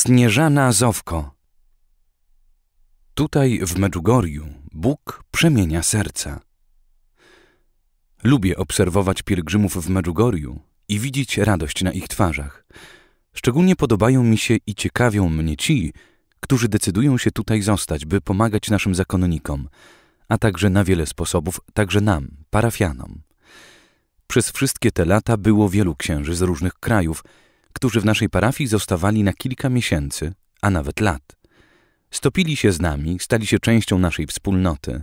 Snieżana Zowko Tutaj w Medjugorju Bóg przemienia serca. Lubię obserwować pielgrzymów w Medjugorju i widzieć radość na ich twarzach. Szczególnie podobają mi się i ciekawią mnie ci, którzy decydują się tutaj zostać, by pomagać naszym zakonnikom, a także na wiele sposobów, także nam, parafianom. Przez wszystkie te lata było wielu księży z różnych krajów, którzy w naszej parafii zostawali na kilka miesięcy, a nawet lat. Stopili się z nami, stali się częścią naszej wspólnoty.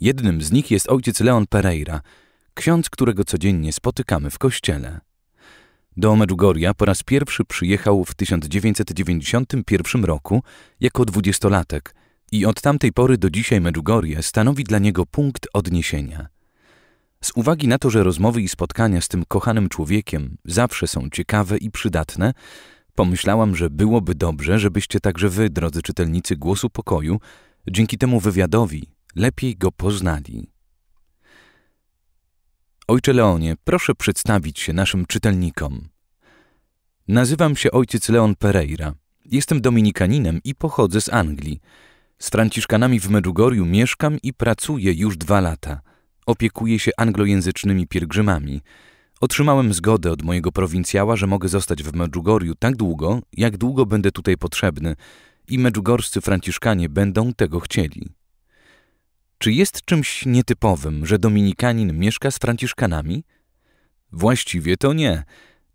Jednym z nich jest ojciec Leon Pereira, ksiądz, którego codziennie spotykamy w kościele. Do Medjugorja po raz pierwszy przyjechał w 1991 roku jako dwudziestolatek i od tamtej pory do dzisiaj Medjugorje stanowi dla niego punkt odniesienia – z uwagi na to, że rozmowy i spotkania z tym kochanym człowiekiem zawsze są ciekawe i przydatne, pomyślałam, że byłoby dobrze, żebyście także wy, drodzy czytelnicy Głosu Pokoju, dzięki temu wywiadowi lepiej go poznali. Ojcze Leonie, proszę przedstawić się naszym czytelnikom. Nazywam się ojciec Leon Pereira. Jestem dominikaninem i pochodzę z Anglii. Z franciszkanami w Medugorju mieszkam i pracuję już dwa lata – opiekuje się anglojęzycznymi pielgrzymami. Otrzymałem zgodę od mojego prowincjała, że mogę zostać w Medjugorju tak długo, jak długo będę tutaj potrzebny i medżugorscy franciszkanie będą tego chcieli. Czy jest czymś nietypowym, że dominikanin mieszka z franciszkanami? Właściwie to nie.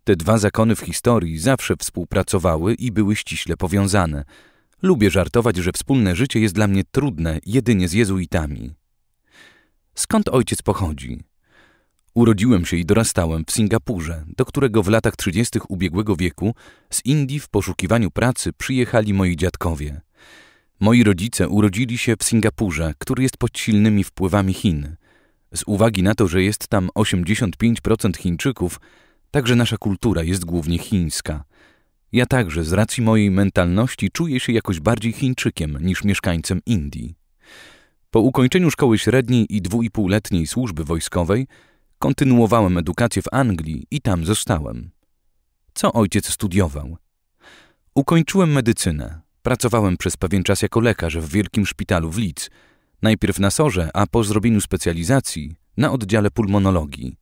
Te dwa zakony w historii zawsze współpracowały i były ściśle powiązane. Lubię żartować, że wspólne życie jest dla mnie trudne jedynie z jezuitami skąd ojciec pochodzi. Urodziłem się i dorastałem w Singapurze, do którego w latach 30. ubiegłego wieku z Indii w poszukiwaniu pracy przyjechali moi dziadkowie. Moi rodzice urodzili się w Singapurze, który jest pod silnymi wpływami Chin. Z uwagi na to, że jest tam 85% Chińczyków, także nasza kultura jest głównie chińska. Ja także z racji mojej mentalności czuję się jakoś bardziej Chińczykiem niż mieszkańcem Indii. Po ukończeniu szkoły średniej i dwuipółletniej służby wojskowej kontynuowałem edukację w Anglii i tam zostałem. Co ojciec studiował? Ukończyłem medycynę. Pracowałem przez pewien czas jako lekarz w wielkim szpitalu w Leeds, najpierw na Sorze, a po zrobieniu specjalizacji na oddziale pulmonologii.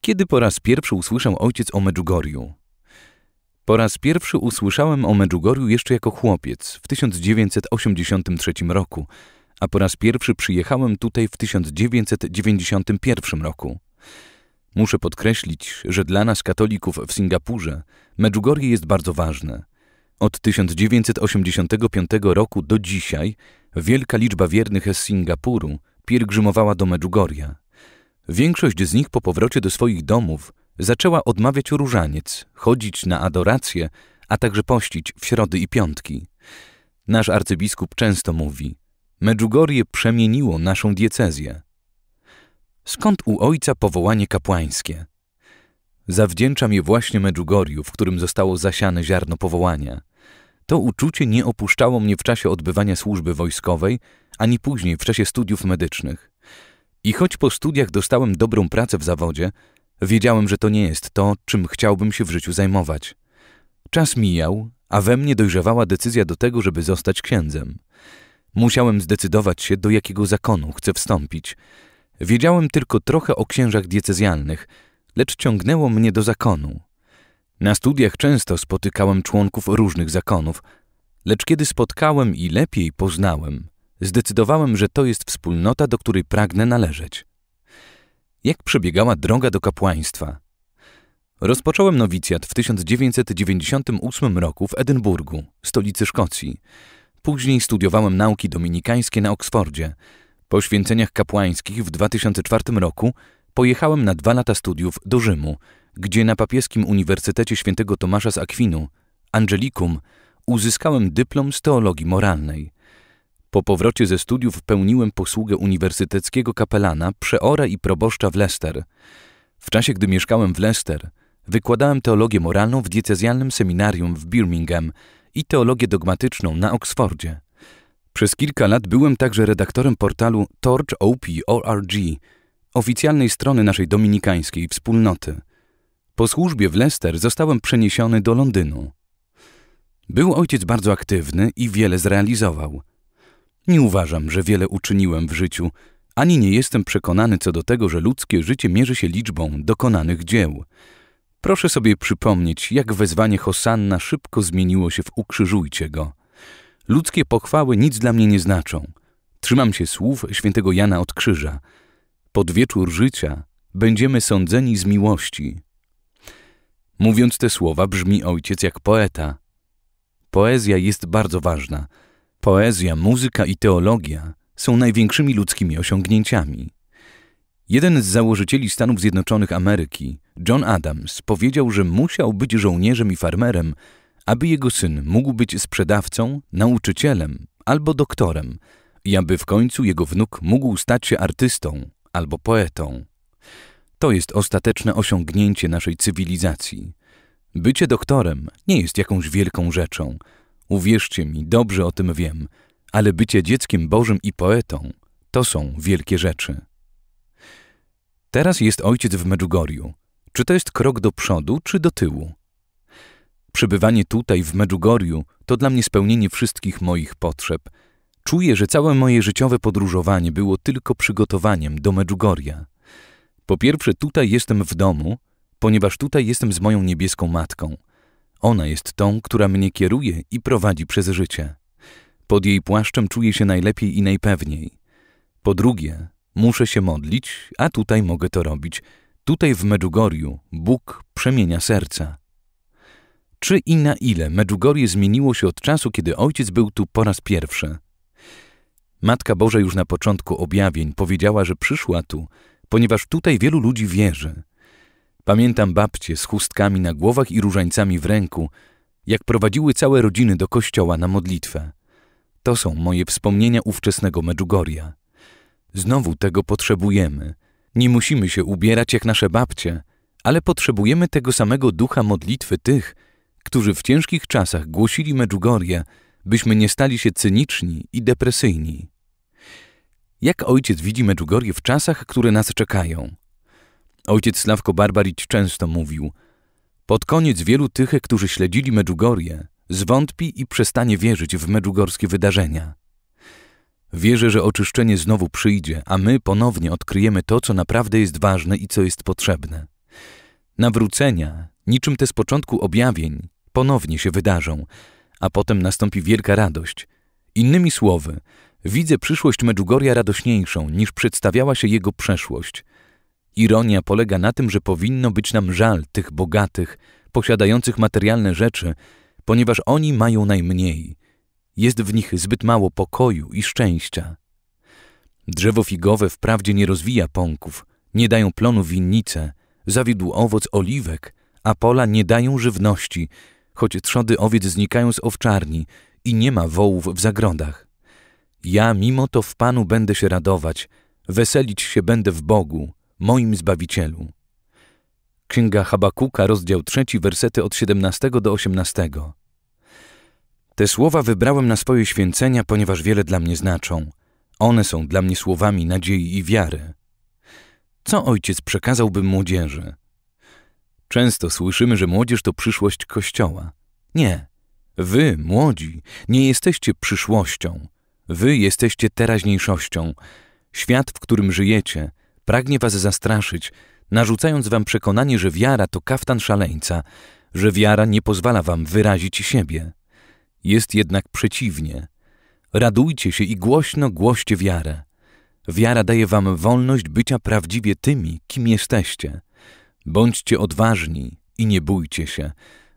Kiedy po raz pierwszy usłyszał ojciec o Medjugorju? Po raz pierwszy usłyszałem o Medjugorju jeszcze jako chłopiec w 1983 roku – a po raz pierwszy przyjechałem tutaj w 1991 roku. Muszę podkreślić, że dla nas katolików w Singapurze Medjugorje jest bardzo ważne. Od 1985 roku do dzisiaj wielka liczba wiernych z Singapuru pielgrzymowała do Medjugorja. Większość z nich po powrocie do swoich domów zaczęła odmawiać różaniec, chodzić na adoracje, a także pościć w środy i piątki. Nasz arcybiskup często mówi: Medjugorje przemieniło naszą diecezję. Skąd u ojca powołanie kapłańskie? Zawdzięczam je właśnie Medjugorju, w którym zostało zasiane ziarno powołania. To uczucie nie opuszczało mnie w czasie odbywania służby wojskowej, ani później w czasie studiów medycznych. I choć po studiach dostałem dobrą pracę w zawodzie, wiedziałem, że to nie jest to, czym chciałbym się w życiu zajmować. Czas mijał, a we mnie dojrzewała decyzja do tego, żeby zostać księdzem. Musiałem zdecydować się, do jakiego zakonu chcę wstąpić. Wiedziałem tylko trochę o księżach diecezjalnych, lecz ciągnęło mnie do zakonu. Na studiach często spotykałem członków różnych zakonów, lecz kiedy spotkałem i lepiej poznałem, zdecydowałem, że to jest wspólnota, do której pragnę należeć. Jak przebiegała droga do kapłaństwa? Rozpocząłem nowicjat w 1998 roku w Edynburgu, stolicy Szkocji. Później studiowałem nauki dominikańskie na Oksfordzie. Po święceniach kapłańskich w 2004 roku pojechałem na dwa lata studiów do Rzymu, gdzie na Papieskim Uniwersytecie Świętego Tomasza z Akwinu, Angelikum, uzyskałem dyplom z teologii moralnej. Po powrocie ze studiów pełniłem posługę uniwersyteckiego kapelana, przeora i proboszcza w Leicester. W czasie, gdy mieszkałem w Leicester, wykładałem teologię moralną w diecezjalnym seminarium w Birmingham, i teologię dogmatyczną na Oksfordzie. Przez kilka lat byłem także redaktorem portalu torchop.org, oficjalnej strony naszej dominikańskiej wspólnoty. Po służbie w Leicester zostałem przeniesiony do Londynu. Był ojciec bardzo aktywny i wiele zrealizował. Nie uważam, że wiele uczyniłem w życiu, ani nie jestem przekonany co do tego, że ludzkie życie mierzy się liczbą dokonanych dzieł – Proszę sobie przypomnieć, jak wezwanie Hosanna szybko zmieniło się w ukrzyżujcie go. Ludzkie pochwały nic dla mnie nie znaczą. Trzymam się słów świętego Jana od krzyża. Pod wieczór życia będziemy sądzeni z miłości. Mówiąc te słowa, brzmi ojciec jak poeta. Poezja jest bardzo ważna. Poezja, muzyka i teologia są największymi ludzkimi osiągnięciami. Jeden z założycieli Stanów Zjednoczonych Ameryki, John Adams powiedział, że musiał być żołnierzem i farmerem, aby jego syn mógł być sprzedawcą, nauczycielem albo doktorem i aby w końcu jego wnuk mógł stać się artystą albo poetą. To jest ostateczne osiągnięcie naszej cywilizacji. Bycie doktorem nie jest jakąś wielką rzeczą. Uwierzcie mi, dobrze o tym wiem, ale bycie dzieckiem Bożym i poetą to są wielkie rzeczy. Teraz jest ojciec w Medjugorju. Czy to jest krok do przodu, czy do tyłu? Przebywanie tutaj, w Medjugorju, to dla mnie spełnienie wszystkich moich potrzeb. Czuję, że całe moje życiowe podróżowanie było tylko przygotowaniem do Medjugorja. Po pierwsze, tutaj jestem w domu, ponieważ tutaj jestem z moją niebieską matką. Ona jest tą, która mnie kieruje i prowadzi przez życie. Pod jej płaszczem czuję się najlepiej i najpewniej. Po drugie, muszę się modlić, a tutaj mogę to robić – Tutaj w Medugorju Bóg przemienia serca. Czy i na ile Medugorje zmieniło się od czasu, kiedy ojciec był tu po raz pierwszy? Matka Boża już na początku objawień powiedziała, że przyszła tu, ponieważ tutaj wielu ludzi wierzy. Pamiętam babcie z chustkami na głowach i różańcami w ręku, jak prowadziły całe rodziny do kościoła na modlitwę. To są moje wspomnienia ówczesnego Medjugorja. Znowu tego potrzebujemy. Nie musimy się ubierać jak nasze babcie, ale potrzebujemy tego samego ducha modlitwy tych, którzy w ciężkich czasach głosili Medjugorje, byśmy nie stali się cyniczni i depresyjni. Jak ojciec widzi Medjugorje w czasach, które nas czekają? Ojciec Sławko Barbarić często mówił Pod koniec wielu tych, którzy śledzili Medjugorje, zwątpi i przestanie wierzyć w medjugorskie wydarzenia. Wierzę, że oczyszczenie znowu przyjdzie, a my ponownie odkryjemy to, co naprawdę jest ważne i co jest potrzebne. Nawrócenia, niczym te z początku objawień, ponownie się wydarzą, a potem nastąpi wielka radość. Innymi słowy, widzę przyszłość Medjugorja radośniejszą, niż przedstawiała się jego przeszłość. Ironia polega na tym, że powinno być nam żal tych bogatych, posiadających materialne rzeczy, ponieważ oni mają najmniej – jest w nich zbyt mało pokoju i szczęścia. Drzewo figowe wprawdzie nie rozwija pąków, nie dają plonu winnice, zawiódł owoc oliwek, a pola nie dają żywności, choć trzody owiec znikają z owczarni i nie ma wołów w zagrodach. Ja mimo to w Panu będę się radować, weselić się będę w Bogu, moim Zbawicielu. Księga Habakuka, rozdział trzeci wersety od 17 do 18. Te słowa wybrałem na swoje święcenia, ponieważ wiele dla mnie znaczą. One są dla mnie słowami nadziei i wiary. Co ojciec przekazałby młodzieży? Często słyszymy, że młodzież to przyszłość Kościoła. Nie. Wy, młodzi, nie jesteście przyszłością. Wy jesteście teraźniejszością. Świat, w którym żyjecie, pragnie was zastraszyć, narzucając wam przekonanie, że wiara to kaftan szaleńca, że wiara nie pozwala wam wyrazić siebie. Jest jednak przeciwnie. Radujcie się i głośno głoście wiarę. Wiara daje wam wolność bycia prawdziwie tymi, kim jesteście. Bądźcie odważni i nie bójcie się.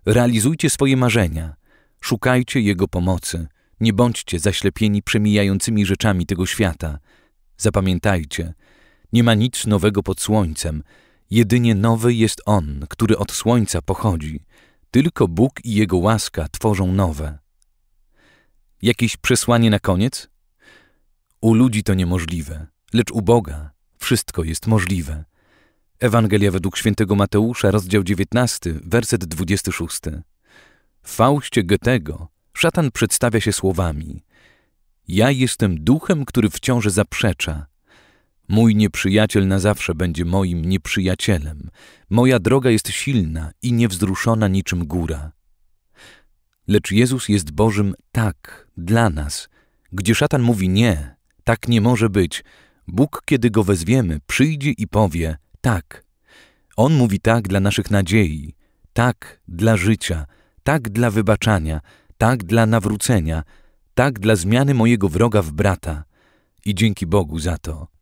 Realizujcie swoje marzenia. Szukajcie Jego pomocy. Nie bądźcie zaślepieni przemijającymi rzeczami tego świata. Zapamiętajcie, nie ma nic nowego pod słońcem. Jedynie nowy jest On, który od słońca pochodzi. Tylko Bóg i Jego łaska tworzą nowe. Jakieś przesłanie na koniec? U ludzi to niemożliwe, lecz u Boga wszystko jest możliwe. Ewangelia według świętego Mateusza, rozdział 19, werset 26. W Faustie Goethego szatan przedstawia się słowami Ja jestem duchem, który wciąż zaprzecza. Mój nieprzyjaciel na zawsze będzie moim nieprzyjacielem. Moja droga jest silna i niewzruszona niczym góra. Lecz Jezus jest Bożym tak dla nas. Gdzie szatan mówi nie, tak nie może być, Bóg, kiedy go wezwiemy, przyjdzie i powie tak. On mówi tak dla naszych nadziei, tak dla życia, tak dla wybaczania, tak dla nawrócenia, tak dla zmiany mojego wroga w brata. I dzięki Bogu za to.